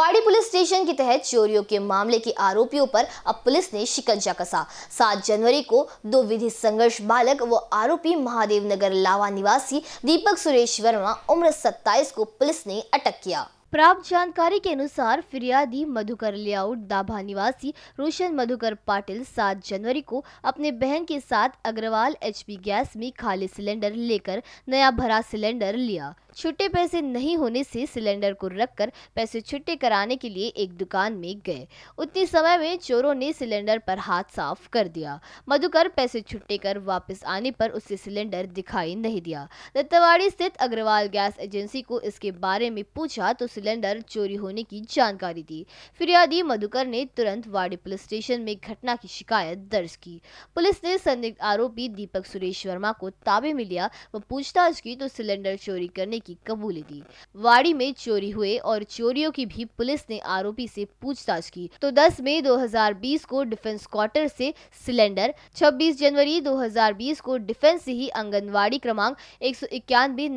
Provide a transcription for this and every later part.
वाड़ी police station के तहत चोरियों के मामले के आरोपियों पर अब पुलिस ने शिकंजा कसा सात जनवरी को दो विधि संघर्ष बालक व आरोपी महादेव नगर लावा निवासी दीपक सुरेश वर्मा उम्र 27 को पुलिस ने अटक किया प्राप्त जानकारी के अनुसार फिरियादी मधुकर लेआउट दाभा निवासी रोशन मधुकर पाटिल 7 जनवरी को अपने बहन के साथ अग्रवाल एचपी गैस में खाली सिलेंडर लेकर नया भरा सिलेंडर लिया छुट्टे पैसे नहीं होने से सिलेंडर को रखकर पैसे छुट्टे कराने के लिए एक दुकान में गए उतने समय में चोरों ने सिलेंडर पर हाथ साफ कर दिया मधुकर पैसे छुट्टे कर वापस आने पर उसे सिलेंडर दिखाई नहीं दिया दत्तवाड़ी स्थित अग्रवाल गैस एजेंसी को इसके बारे में पूछा तो सिलेंडर चोरी होने की जानकारी दी फिरियादी मधुकर ने तुरंत वाड़ी पुलिस स्टेशन में घटना की शिकायत दर्ज की पुलिस ने संदिग्ध आरोपी दीपक सुरेश वर्मा को ताबे में लिया व पूछताछ की तो सिलेंडर चोरी करने की की कबूली दी वाड़ी में चोरी हुए और चोरियों की भी पुलिस ने आरोपी से पूछताछ की तो 10 मई 2020 को डिफेंस क्वार्टर से सिलेंडर 26 जनवरी 2020 को डिफेंस से ही आंगनवाड़ी क्रमांक एक सौ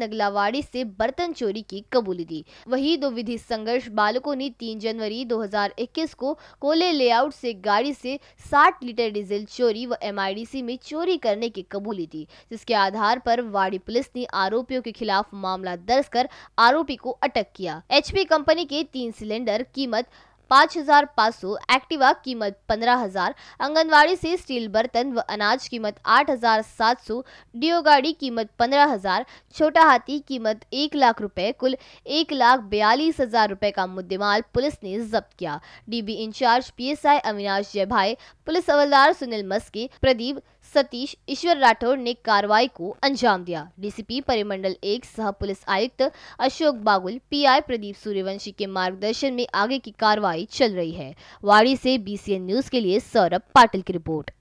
नगलावाड़ी से बर्तन चोरी की कबूली दी वही दो विधि संघर्ष बालकों ने तीन जनवरी दो को कोले लेआउट से गाड़ी से 60 लीटर डीजल चोरी व एमआईडीसी में चोरी करने की कबूली दी जिसके आधार पर वाड़ी पुलिस ने आरोपियों के खिलाफ मामला मामला दर्ज कर आरोपी को अटक किया एचपी कंपनी के तीन सिलेंडर कीमत पाँच हजार पाँच सौ एक्टिवा कीमत पंद्रह हजार आंगनबाड़ी से स्टील बर्तन व अनाज कीमत आठ हजार सात सौ डिओ गाड़ी कीमत पंद्रह हजार छोटा हाथी कीमत एक लाख रुपए कुल एक लाख बयालीस हजार रुपए का मुद्देमाल पुलिस ने जब्त किया डीबी इंचार्ज पीएसआई अविनाश भाई पुलिस हवलदार सुनील मस्के प्रदीप सतीश ईश्वर राठौर ने कार्रवाई को अंजाम दिया डीसीपी परिमंडल एक सह पुलिस आयुक्त अशोक बागुल पीआई प्रदीप सूर्यवंशी के मार्गदर्शन में आगे की कार्रवाई चल रही है वाड़ी से बीसीएन न्यूज के लिए सौरभ पाटिल की रिपोर्ट